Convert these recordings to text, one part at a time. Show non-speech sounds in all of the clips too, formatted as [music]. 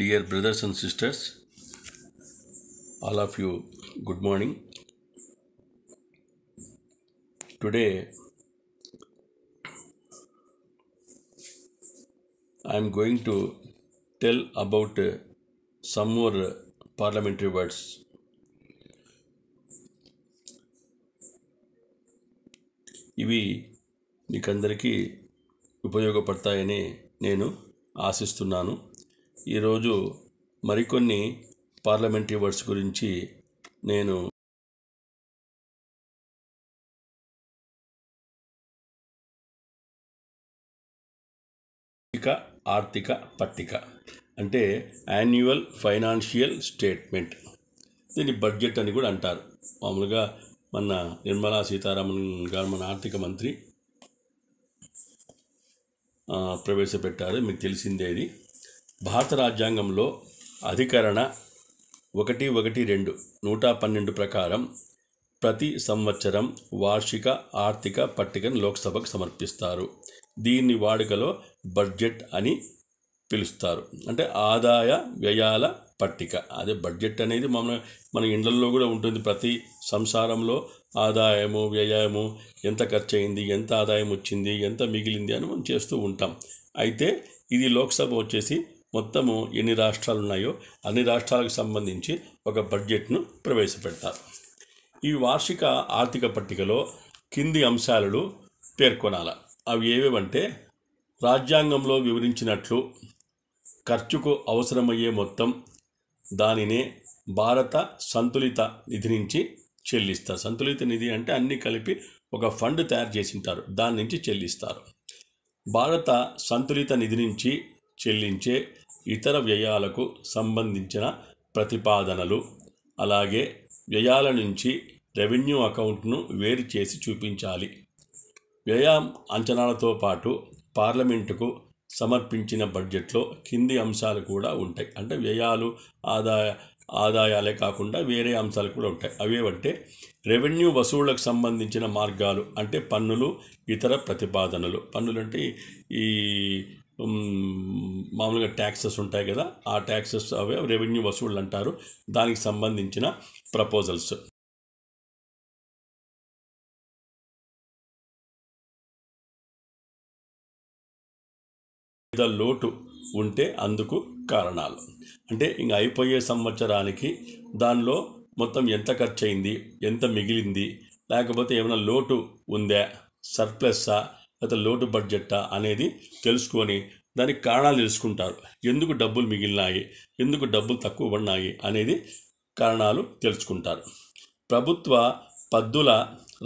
dear brothers and sisters all of you good morning today I'm going to tell about some more parliamentary words ఇవి మీకందరికీ ఉపయోగపడతాయని నేను ఆశిస్తున్నాను ఈరోజు మరికొన్ని పార్లమెంటరీ వర్డ్స్ గురించి నేను ఆర్థిక పట్టిక అంటే యాన్యువల్ ఫైనాన్షియల్ స్టేట్మెంట్ దీన్ని బడ్జెట్ అని కూడా అంటారు మామూలుగా మన నిర్మలా సీతారామన్ గారు మన ఆర్థిక మంత్రి ప్రవేశపెట్టారు మీకు తెలిసిందేది భారత రాజ్యాంగంలో అధికరణ ఒకటి ఒకటి రెండు నూట పన్నెండు ప్రకారం ప్రతి సంవత్సరం వార్షిక ఆర్థిక పట్టికను లోక్సభకు సమర్పిస్తారు దీన్ని వాడుకలో బడ్జెట్ అని పిలుస్తారు అంటే ఆదాయ వ్యయాల పట్టిక అదే బడ్జెట్ అనేది మన మన ఇండ్లలో కూడా ఉంటుంది ప్రతి సంసారంలో ఆదాయము వ్యయము ఎంత ఖర్చు అయింది ఎంత ఆదాయం వచ్చింది ఎంత మిగిలింది అని మనం చేస్తూ ఉంటాం అయితే ఇది లోక్సభ వచ్చేసి మొత్తము ఎన్ని రాష్ట్రాలు ఉన్నాయో అన్ని రాష్ట్రాలకు సంబంధించి ఒక బడ్జెట్ను ప్రవేశపెడతారు ఈ వార్షిక ఆర్థిక పట్టికలో కింది అంశాలను పేర్కొనాల అవి ఏవేవంటే రాజ్యాంగంలో వివరించినట్లు ఖర్చుకు అవసరమయ్యే మొత్తం దానినే భారత సంతులిత నిధి నుంచి చెల్లిస్తారు సంతులిత నిధి అంటే అన్నీ కలిపి ఒక ఫండ్ తయారు చేసింటారు దాని నుంచి చెల్లిస్తారు భారత సంతులిత నిధి నుంచి చెల్లించే ఇతర వ్యయాలకు సంబంధించిన ప్రతిపాదనలు అలాగే వ్యయాల నుంచి రెవెన్యూ అకౌంట్ను వేరు చేసి చూపించాలి వ్యయం అంచనాలతో పాటు పార్లమెంటుకు సమర్పించిన బడ్జెట్లో కింది అంశాలు కూడా ఉంటాయి అంటే వ్యయాలు ఆదాయ ఆదాయాలే కాకుండా వేరే అంశాలు కూడా ఉంటాయి అవేవంటే రెవెన్యూ వసూళ్లకు సంబంధించిన మార్గాలు అంటే పన్నులు ఇతర ప్రతిపాదనలు పన్నులు అంటే ఈ మామూలుగా ట్యాక్సెస్ ఉంటాయి కదా ఆ ట్యాక్సెస్ అవే రెవెన్యూ వసూళ్ళు అంటారు దానికి సంబంధించిన ప్రపోజల్స్ లేదా లోటు ఉంటే అందుకు కారణాలు అంటే ఇంక అయిపోయే సంవత్సరానికి దానిలో మొత్తం ఎంత ఖర్చు అయింది ఎంత మిగిలింది లేకపోతే ఏమైనా లోటు ఉందా సర్ప్లస్సా లేదా లోటు బడ్జెట్టా అనేది తెలుసుకొని దానికి కారణాలు తెలుసుకుంటారు ఎందుకు డబ్బులు మిగిలినాయి ఎందుకు డబ్బులు తక్కువ పడినాయి అనేది కారణాలు తెలుసుకుంటారు ప్రభుత్వ పద్దుల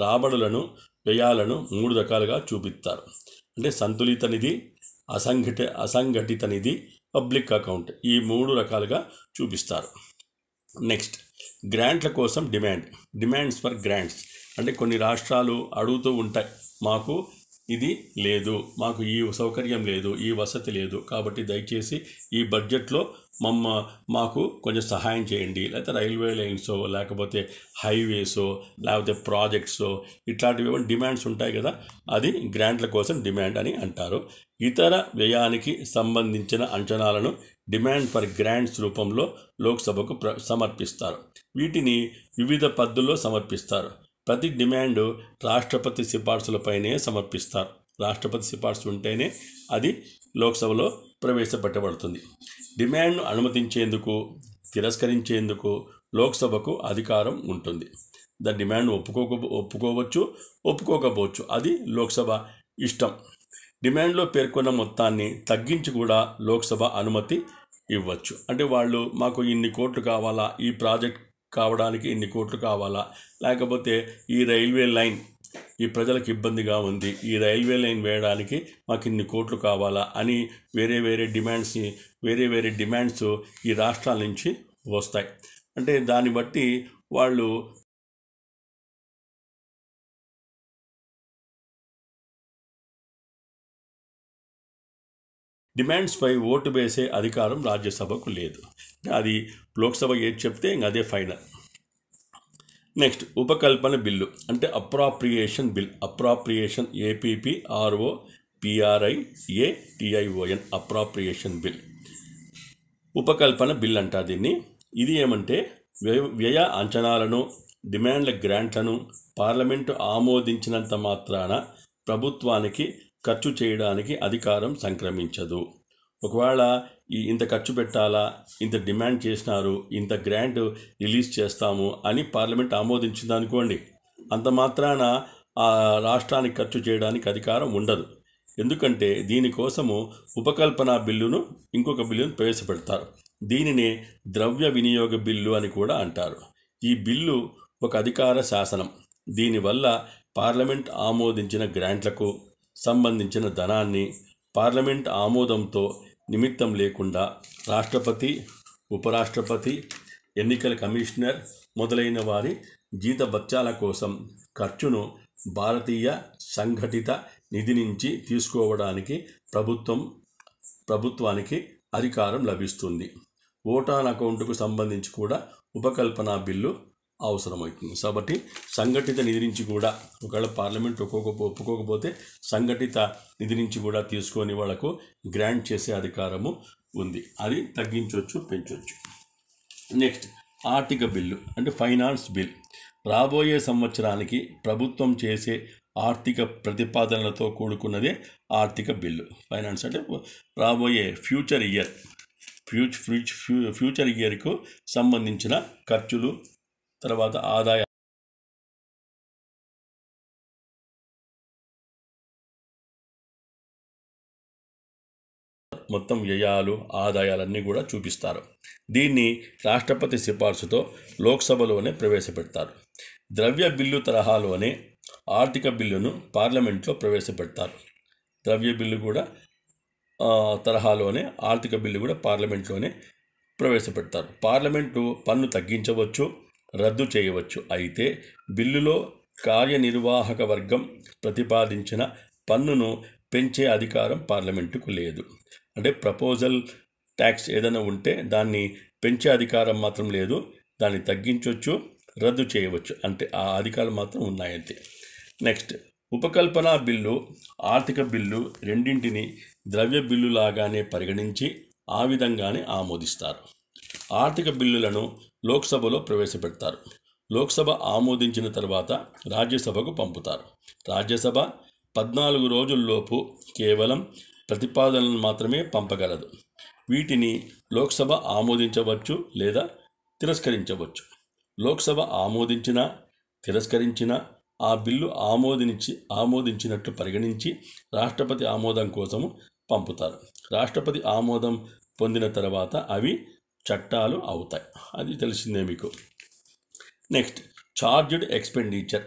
రాబడులను వ్యయాలను మూడు రకాలుగా చూపిస్తారు అంటే సంతులిత నిధి అసంఘటి అసంఘటిత నిధి పబ్లిక్ అకౌంట్ ఈ మూడు రకాలుగా చూపిస్తారు నెక్స్ట్ గ్రాంట్ల కోసం డిమాండ్ డిమాండ్స్ ఫర్ గ్రాంట్స్ అంటే కొన్ని రాష్ట్రాలు అడుగుతూ ఉంటాయి మాకు ఇది లేదు మాకు ఈ సౌకర్యం లేదు ఈ వసతి లేదు కాబట్టి దయచేసి ఈ బడ్జెట్లో మమ్మ మాకు కొంచెం సహాయం చేయండి లేకపోతే రైల్వే లైన్సో లేకపోతే హైవేసో లేకపోతే ప్రాజెక్ట్స్ ఇట్లాంటివి డిమాండ్స్ ఉంటాయి కదా అది గ్రాంట్ల కోసం డిమాండ్ అని అంటారు ఇతర వ్యయానికి సంబంధించిన అంచనాలను డిమాండ్ ఫర్ గ్రాంట్స్ రూపంలో లోక్సభకు ప్ర సమర్పిస్తారు వీటిని వివిధ పద్ధతుల్లో సమర్పిస్తారు ప్రతి డిమాండ్ రాష్ట్రపతి సిఫార్సులపైనే సమర్పిస్తారు రాష్ట్రపతి సిఫార్సు ఉంటేనే అది లోక్సభలో ప్రవేశపెట్టబడుతుంది డిమాండ్ను అనుమతించేందుకు తిరస్కరించేందుకు లోక్సభకు అధికారం ఉంటుంది ద డిమాండ్ ఒప్పుకో ఒప్పుకోవచ్చు ఒప్పుకోకపోవచ్చు అది లోక్సభ ఇష్టం డిమాండ్లో పేర్కొన్న మొత్తాన్ని తగ్గించి కూడా లోక్సభ అనుమతి ఇవ్వచ్చు అంటే వాళ్ళు మాకు ఇన్ని కోట్లు కావాలా ఈ ప్రాజెక్ట్ కావడానికి ఇన్ని కోట్లు కావాలా లేకపోతే ఈ రైల్వే లైన్ ఈ ప్రజలకు ఇబ్బందిగా ఉంది ఈ రైల్వే లైన్ వేయడానికి మాకు ఇన్ని కోట్లు కావాలా అని వేరే వేరే డిమాండ్స్ని వేరే వేరే డిమాండ్స్ ఈ రాష్ట్రాల నుంచి వస్తాయి అంటే దాన్ని బట్టి వాళ్ళు డిమాండ్స్పై ఓటు వేసే అధికారం రాజ్యసభకు లేదు అది లోక్సభ ఏది చెప్తే ఇంక అదే ఫైనల్ నెక్స్ట్ ఉపకల్పన బిల్లు అంటే appropriation bill appropriation A P P R O P R I A T I O N appropriation bill ఉపకల్పన బిల్ అంట దీన్ని ఇది ఏమంటే వ్యయ అంచనాలను డిమాండ్ల గ్రాంట్లను పార్లమెంటు ఆమోదించినంత మాత్రాన ప్రభుత్వానికి ఖర్చు చేయడానికి అధికారం సంక్రమించదు ఒకవేళ ఈ ఇంత ఖర్చు పెట్టాలా ఇంత డిమాండ్ చేసినారు ఇంత గ్రాంట్ రిలీజ్ చేస్తాము అని పార్లమెంట్ ఆమోదించింది అనుకోండి అంత మాత్రాన ఆ రాష్ట్రానికి ఖర్చు చేయడానికి అధికారం ఉండదు ఎందుకంటే దీనికోసము ఉపకల్పన బిల్లును ఇంకొక బిల్లును ప్రవేశపెడతారు దీనిని ద్రవ్య వినియోగ బిల్లు అని కూడా అంటారు ఈ బిల్లు ఒక అధికార శాసనం దీనివల్ల పార్లమెంట్ ఆమోదించిన గ్రాంట్లకు సంబంధించిన ధనాన్ని పార్లమెంట్ ఆమోదంతో నిమిత్తం లేకుండా రాష్ట్రపతి ఉపరాష్ట్రపతి ఎన్నికల కమిషనర్ మొదలైన వారి జీతభత్యాల కోసం ఖర్చును భారతీయ సంఘటిత నిధి నుంచి తీసుకోవడానికి ప్రభుత్వం ప్రభుత్వానికి అధికారం లభిస్తుంది ఓటాన్ అకౌంట్కు సంబంధించి కూడా ఉపకల్పన బిల్లు అవసరమవుతుంది కాబట్టి సంఘటిత నిధి నుంచి కూడా ఒకవేళ పార్లమెంట్ ఒక్కొక్క ఒప్పుకోకపోతే సంఘటిత నిధి నుంచి కూడా తీసుకొని వాళ్లకు గ్రాంట్ చేసే అధికారము ఉంది అది తగ్గించవచ్చు పెంచవచ్చు నెక్స్ట్ ఆర్థిక బిల్లు అంటే ఫైనాన్స్ బిల్ రాబోయే సంవత్సరానికి ప్రభుత్వం చేసే ఆర్థిక ప్రతిపాదనలతో కూడుకున్నదే ఆర్థిక బిల్లు ఫైనాన్స్ అంటే రాబోయే future year future future future ఇయర్కు సంబంధించిన ఖర్చులు తర్వాత ఆదాయ మొత్తం వ్యయాలు ఆదాయాలన్నీ కూడా చూపిస్తారు దీన్ని రాష్ట్రపతి సిఫార్సుతో లోక్సభలోనే ప్రవేశపెడతారు ద్రవ్య బిల్లు తరహాలోనే ఆర్థిక బిల్లును పార్లమెంట్లో ప్రవేశపెడతారు ద్రవ్య బిల్లు కూడా తరహాలోనే ఆర్థిక బిల్లు కూడా పార్లమెంట్లోనే ప్రవేశపెడతారు పార్లమెంటు పన్ను తగ్గించవచ్చు రద్దు చేయవచ్చు అయితే బిల్లులో కార్యనిర్వాహక వర్గం ప్రతిపాదించిన పన్నును పెంచే అధికారం పార్లమెంటుకు లేదు అంటే ప్రపోజల్ ట్యాక్స్ ఏదైనా ఉంటే దాన్ని పెంచే అధికారం మాత్రం లేదు దాన్ని తగ్గించవచ్చు రద్దు చేయవచ్చు అంటే ఆ అధికారం మాత్రం ఉన్నాయంతే నెక్స్ట్ ఉపకల్పన బిల్లు ఆర్థిక బిల్లు రెండింటిని ద్రవ్య బిల్లులాగానే పరిగణించి ఆ విధంగానే ఆమోదిస్తారు ఆర్థిక బిల్లులను లోక్సభలో ప్రవేశపెడతారు లోక్సభ ఆమోదించిన తర్వాత రాజ్యసభకు పంపుతారు రాజ్యసభ పద్నాలుగు రోజుల్లోపు కేవలం ప్రతిపాదనలు మాత్రమే పంపగలదు వీటిని లోక్సభ ఆమోదించవచ్చు లేదా తిరస్కరించవచ్చు లోక్సభ ఆమోదించిన తిరస్కరించిన ఆ బిల్లు ఆమోదించి ఆమోదించినట్లు పరిగణించి రాష్ట్రపతి ఆమోదం కోసము పంపుతారు రాష్ట్రపతి ఆమోదం పొందిన తర్వాత అవి చట్టాలు అవుతాయి అది తెలిసిందే మీకు నెక్స్ట్ చార్జ్డ్ ఎక్స్పెండిచర్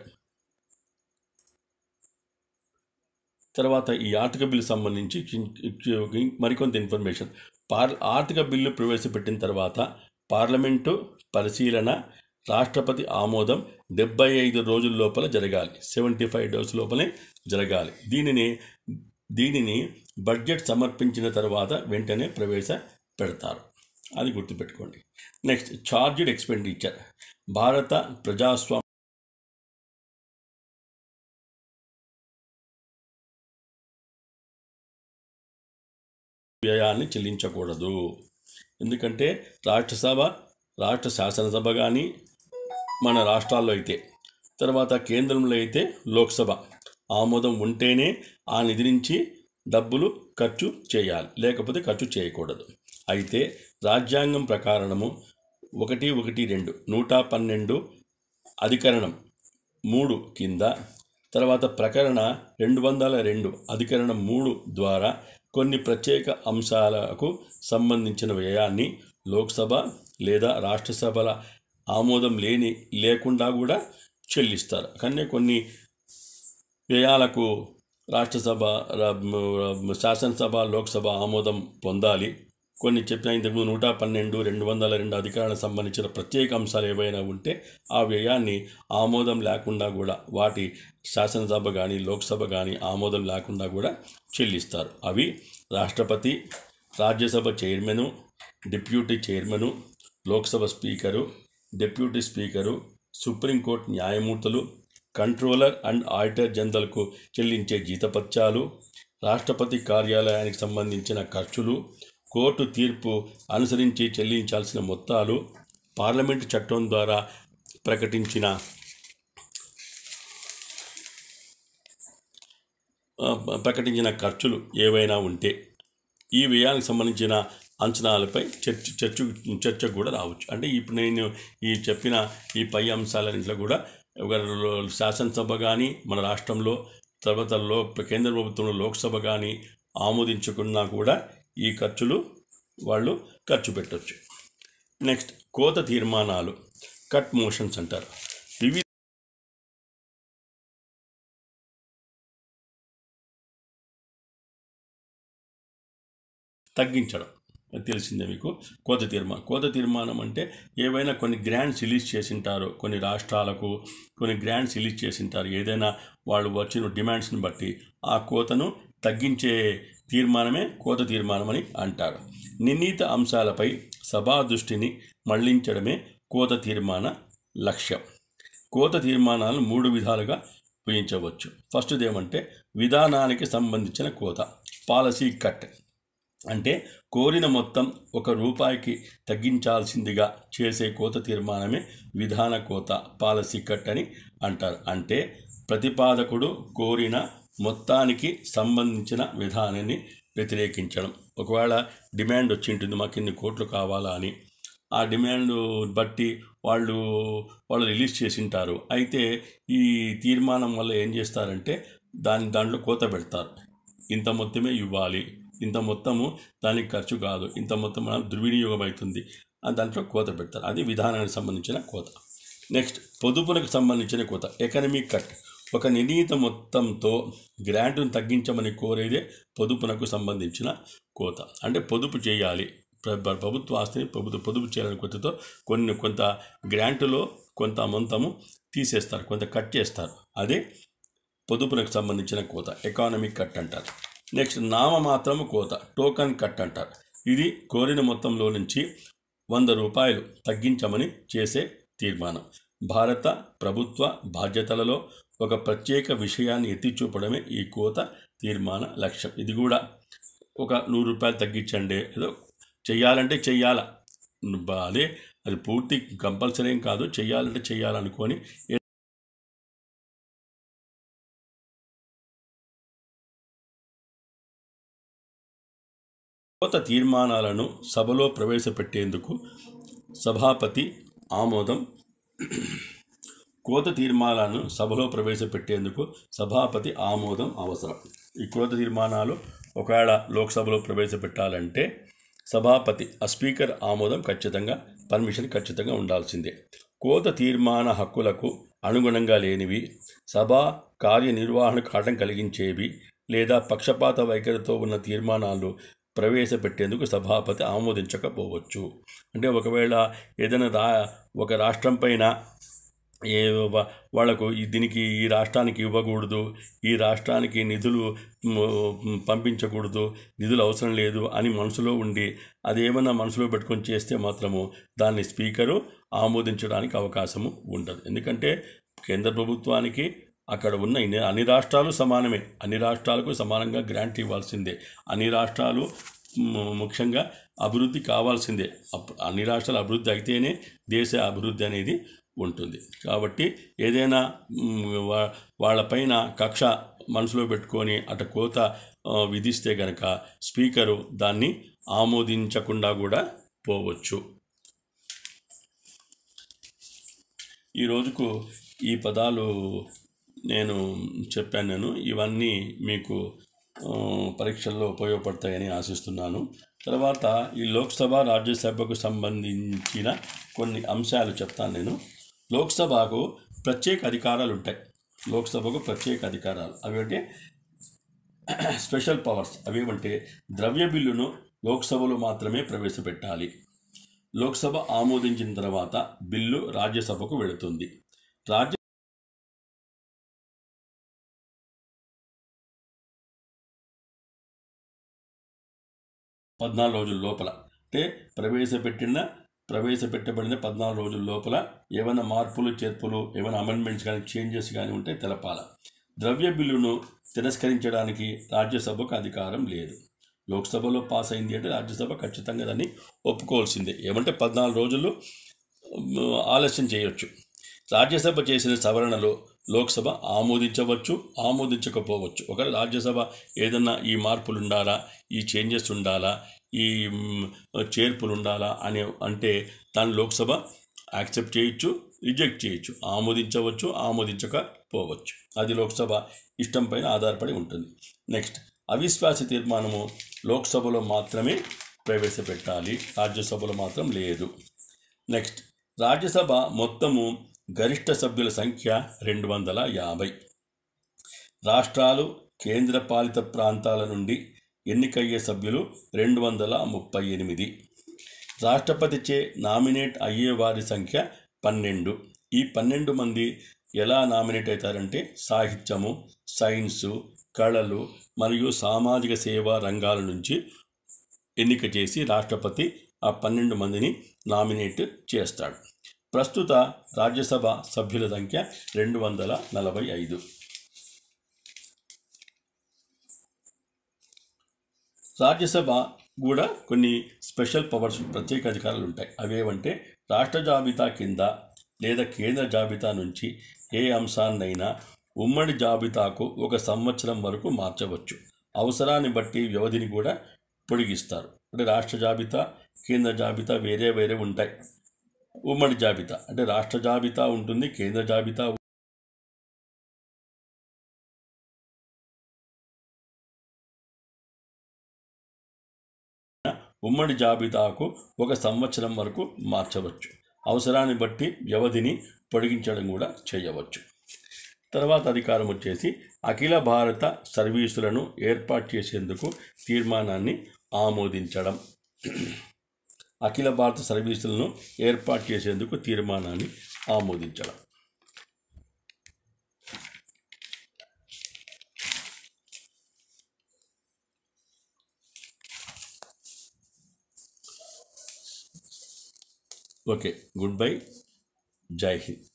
తర్వాత ఈ ఆర్థిక బిల్లు సంబంధించి మరికొంత ఇన్ఫర్మేషన్ పార్ ఆర్థిక బిల్లు ప్రవేశపెట్టిన తర్వాత పార్లమెంటు పరిశీలన రాష్ట్రపతి ఆమోదం డెబ్బై ఐదు రోజుల లోపల జరగాలి సెవెంటీ ఫైవ్ డేస్ లోపలే జరగాలి దీనిని దీనిని బడ్జెట్ సమర్పించిన తర్వాత వెంటనే ప్రవేశ పెడతారు అది గుర్తుపెట్టుకోండి నెక్స్ట్ ఛార్జ్డ్ ఎక్స్పెండిచర్ భారత ప్రజాస్వామ్య వ్యయాన్ని చెల్లించకూడదు ఎందుకంటే రాష్ట్రసభ రాష్ట్ర శాసనసభ కానీ మన రాష్ట్రాల్లో అయితే తర్వాత కేంద్రంలో అయితే లోక్సభ ఆమోదం ఉంటేనే ఆ నిధి నుంచి డబ్బులు ఖర్చు చేయాలి లేకపోతే ఖర్చు చేయకూడదు అయితే రాజ్యాంగం ప్రకారణము ఒకటి ఒకటి రెండు నూట పన్నెండు అధికరణం మూడు కింద తర్వాత ప్రకరణ రెండు వందల రెండు అధికరణం మూడు ద్వారా కొన్ని ప్రత్యేక అంశాలకు సంబంధించిన వ్యయాన్ని లోక్సభ లేదా రాష్ట్రసభల ఆమోదం లేని లేకుండా కూడా చెల్లిస్తారు కానీ కొన్ని వ్యయాలకు రాష్ట్రసభ శాసనసభ లోక్సభ ఆమోదం పొందాలి కొన్ని చెప్పిన ఇంతకుముందు నూట పన్నెండు రెండు వందల రెండు అధికారాలకు సంబంధించిన ప్రత్యేక అంశాలు ఏవైనా ఉంటే ఆ వ్యయాన్ని ఆమోదం లేకుండా కూడా వాటి శాసనసభ కానీ లోక్సభ కానీ ఆమోదం లేకుండా కూడా చెల్లిస్తారు అవి రాష్ట్రపతి Rajya Sabha chairman deputy chairman Lok Sabha speaker deputy speaker supreme court న్యాయమూర్తులు కంట్రోలర్ అండ్ ఆడిటర్ జనరల్కు చెల్లించే జీతపత్యాలు రాష్ట్రపతి కార్యాలయానికి సంబంధించిన ఖర్చులు కోర్టు తీర్పు అనుసరించి చెల్లించాల్సిన మొత్తాలు పార్లమెంటు చట్టం ద్వారా ప్రకటించిన ప్రకటించిన ఖర్చులు ఏవైనా ఉంటే ఈ వ్యయానికి సంబంధించిన అంచనాలపై చర్చ చర్చ చర్చ కూడా రావచ్చు అంటే ఇప్పుడు నేను ఈ చెప్పిన ఈ పై అంశాలన్నింటిలో కూడా శాసనసభ కానీ మన రాష్ట్రంలో తర్వాత లో కేంద్ర ప్రభుత్వంలో లోక్సభ కానీ ఆమోదించకున్నా కూడా ఈ ఖర్చులు వాళ్ళు ఖర్చు పెట్టవచ్చు నెక్స్ట్ కోత తీర్మానాలు కట్ మోషన్స్ అంటారు వివిధ తగ్గించడం తెలిసిందే మీకు కోత తీర్మానం కోత తీర్మానం అంటే ఏవైనా కొన్ని గ్రాండ్స్ రిలీజ్ చేసింటారు కొన్ని రాష్ట్రాలకు కొన్ని గ్రాండ్స్ రిలీజ్ చేసింటారు ఏదైనా వాళ్ళు వచ్చిన డిమాండ్స్ని బట్టి ఆ కోతను తగ్గించే తీర్మానమే కోత తీర్మానమని అంటారు నిర్ణీత అంశాలపై సభా దృష్టిని మళ్లించడమే కోత తీర్మాన లక్ష్యం కోత తీర్మానాలను మూడు విధాలుగా ఉపయోగించవచ్చు ఫస్ట్ ఏమంటే విధానానికి సంబంధించిన కోత పాలసీ కట్ అంటే కోరిన మొత్తం ఒక రూపాయికి తగ్గించాల్సిందిగా చేసే కోత తీర్మానమే విధాన కోత పాలసీ కట్ అని అంటారు అంటే ప్రతిపాదకుడు కోరిన మొత్తానికి సంబంధించిన విధానాన్ని వ్యతిరేకించడం ఒకవేళ డిమాండ్ వచ్చి ఉంటుంది మాకు ఇన్ని కోట్లు కావాలా అని ఆ డిమాండ్ బట్టి వాళ్ళు వాళ్ళు రిలీజ్ చేసింటారు అయితే ఈ తీర్మానం వల్ల ఏం చేస్తారంటే దాని దాంట్లో కోత పెడతారు ఇంత మొత్తమే ఇవ్వాలి ఇంత మొత్తము దానికి ఖర్చు కాదు ఇంత మొత్తం మనం దుర్వినియోగం అవుతుంది దాంట్లో కోత పెడతారు అది విధానానికి సంబంధించిన కోత నెక్స్ట్ పొదుపులకు సంబంధించిన కోత ఎకనమిక్ కట్ ఒక నిర్ణీత మొత్తంతో గ్రాంట్ను తగ్గించమని కోరేదే పొదుపునకు సంబంధించిన కోత అంటే పొదుపు చేయాలి ప్రభుత్వ ఆస్తిని ప్రభుత్వ పొదుపు చేయాలని కొత్తతో కొన్ని కొంత గ్రాంటులో కొంత మొంతము తీసేస్తారు కొంత కట్ చేస్తారు అదే పొదుపునకు సంబంధించిన కోత ఎకానమిక్ కట్ అంటారు నెక్స్ట్ నామమాత్రం కోత టోకన్ కట్ అంటారు ఇది కోరిన మొత్తంలో నుంచి వంద రూపాయలు తగ్గించమని చేసే తీర్మానం భారత ప్రభుత్వ బాధ్యతలలో ఒక ప్రత్యేక విషయాన్ని ఎత్తి చూపడమే ఈ కోత తీర్మాన లక్ష్యం ఇది కూడా ఒక నూరు రూపాయలు తగ్గించండి ఏదో చేయాలంటే చెయ్యాల అదే అది పూర్తి కంపల్సరీ ఏం కాదు చేయాలంటే చేయాలనుకొని కోత తీర్మానాలను సభలో ప్రవేశపెట్టేందుకు సభాపతి ఆమోదం కోత తీర్మానాలను సభలో ప్రవేశపెట్టేందుకు సభాపతి ఆమోదం అవసరం ఈ కోత తీర్మానాలు ఒకవేళ లోక్సభలో ప్రవేశపెట్టాలంటే సభాపతి ఆ స్పీకర్ ఆమోదం ఖచ్చితంగా పర్మిషన్ ఖచ్చితంగా ఉండాల్సిందే కోత తీర్మాన హక్కులకు అనుగుణంగా లేనివి సభా కార్యనిర్వహణకు ఆటం కలిగించేవి లేదా పక్షపాత వైఖరితో ఉన్న తీర్మానాలు ప్రవేశపెట్టేందుకు సభాపతి ఆమోదించకపోవచ్చు అంటే ఒకవేళ ఏదైనా రా ఒక రాష్ట్రం పైన ఏ వాళ్లకు దీనికి ఈ రాష్ట్రానికి ఇవ్వకూడదు ఈ రాష్ట్రానికి నిధులు పంపించకూడదు నిధులు అవసరం లేదు అని మనసులో ఉండి అదేమన్నా మనసులో పెట్టుకొని చేస్తే మాత్రము దాన్ని స్పీకరు ఆమోదించడానికి అవకాశము ఉండదు ఎందుకంటే కేంద్ర ప్రభుత్వానికి అక్కడ ఉన్న అన్ని రాష్ట్రాలు సమానమే అన్ని రాష్ట్రాలకు సమానంగా గ్రాంట్ ఇవ్వాల్సిందే అన్ని రాష్ట్రాలు ముఖ్యంగా అభివృద్ధి కావాల్సిందే అన్ని రాష్ట్రాల అభివృద్ధి అయితేనే దేశ అభివృద్ధి అనేది ఉంటుంది కాబట్టి ఏదైనా వాళ్ళపైన కక్ష మనసులో పెట్టుకొని అట కోత విధిస్తే గనక స్పీకరు దాన్ని ఆమోదించకుండా కూడా పోవచ్చు ఈ రోజుకు ఈ పదాలు నేను చెప్పాను నేను ఇవన్నీ మీకు పరీక్షల్లో ఉపయోగపడతాయని ఆశిస్తున్నాను తర్వాత ఈ లోక్సభ రాజ్యసభకు సంబంధించిన కొన్ని అంశాలు చెప్తాను నేను లోక్సభకు ప్రత్యేక అధికారాలు ఉంటాయి లోక్సభకు ప్రత్యేక అధికారాలు అవి అంటే [clears throat] స్పెషల్ పవర్స్ అవేమంటే ద్రవ్య బిల్లును లోక్సభలో మాత్రమే ప్రవేశపెట్టాలి లోక్సభ ఆమోదించిన తర్వాత బిల్లు రాజ్యసభకు వెళుతుంది రాజ్య పద్నాలుగు రోజుల లోపల అంటే ప్రవేశపెట్టిన ప్రవేశపెట్టబడిన పద్నాలుగు రోజుల లోపల ఏమైనా మార్పులు చేర్పులు ఏమైనా అమెండ్మెంట్స్ కానీ చేంజెస్ కానీ ఉంటే తెలపాల ద్రవ్య బిల్లును తిరస్కరించడానికి రాజ్యసభకు అధికారం లేదు లోక్సభలో పాస్ అయింది అంటే రాజ్యసభ ఖచ్చితంగా దాన్ని ఒప్పుకోవాల్సిందే ఏమంటే పద్నాలుగు రోజులు ఆలస్యం చేయవచ్చు రాజ్యసభ చేసిన సవరణలు లోక్సభ ఆమోదించవచ్చు ఆమోదించకపోవచ్చు ఒకవేళ రాజ్యసభ ఏదన్నా ఈ మార్పులు ఉండాలా ఈ చేంజెస్ ఉండాలా ఈ చేర్పులు ఉండాలా అనే అంటే దాని లోక్సభ యాక్సెప్ట్ చేయొచ్చు రిజెక్ట్ చేయొచ్చు ఆమోదించవచ్చు ఆమోదించకపోవచ్చు అది లోక్సభ ఇష్టం పైన ఆధారపడి ఉంటుంది నెక్స్ట్ అవిశ్వాస తీర్మానము లోక్సభలో మాత్రమే ప్రవేశపెట్టాలి రాజ్యసభలో మాత్రం లేదు నెక్స్ట్ రాజ్యసభ మొత్తము గరిష్ట సభ్యుల సంఖ్య రెండు వందల యాభై రాష్ట్రాలు కేంద్రపాలిత ప్రాంతాల నుండి ఎన్నికయ్యే సభ్యులు రెండు వందల ముప్పై ఎనిమిది రాష్ట్రపతిచే నామినేట్ అయ్యే వారి సంఖ్య పన్నెండు ఈ పన్నెండు మంది ఎలా నామినేట్ అవుతారంటే సాహిత్యము సైన్సు కళలు మరియు సామాజిక సేవా రంగాల నుంచి ఎన్నిక చేసి రాష్ట్రపతి ఆ పన్నెండు మందిని నామినేట్ చేస్తాడు ప్రస్తుత రాజ్యసభ సభ్యుల సంఖ్య రెండు వందల నలభై ఐదు రాజ్యసభ కూడా కొన్ని స్పెషల్ పవర్స్ ప్రత్యేక అధికారాలు ఉంటాయి అవేవంటే రాష్ట్ర జాబితా కింద లేదా కేంద్ర జాబితా నుంచి ఏ అంశాన్నైనా ఉమ్మడి జాబితాకు ఒక సంవత్సరం వరకు మార్చవచ్చు అవసరాన్ని బట్టి వ్యవధిని కూడా పొడిగిస్తారు అంటే రాష్ట్ర జాబితా కేంద్ర జాబితా వేరే వేరే ఉంటాయి ఉమ్మడి జాబితా అంటే రాష్ట్ర జాబితా ఉంటుంది కేంద్ర జాబితా ఉమ్మడి జాబితాకు ఒక సంవత్సరం వరకు మార్చవచ్చు అవసరాన్ని బట్టి వ్యవధిని పొడిగించడం కూడా చేయవచ్చు తర్వాత అధికారం వచ్చేసి అఖిల భారత సర్వీసులను ఏర్పాటు చేసేందుకు తీర్మానాన్ని ఆమోదించడం అఖిల భారత సర్వీసులను ఏర్పాటు చేసేందుకు తీర్మానాన్ని ఆమోదించడం ओके गुड बाय जय हिंद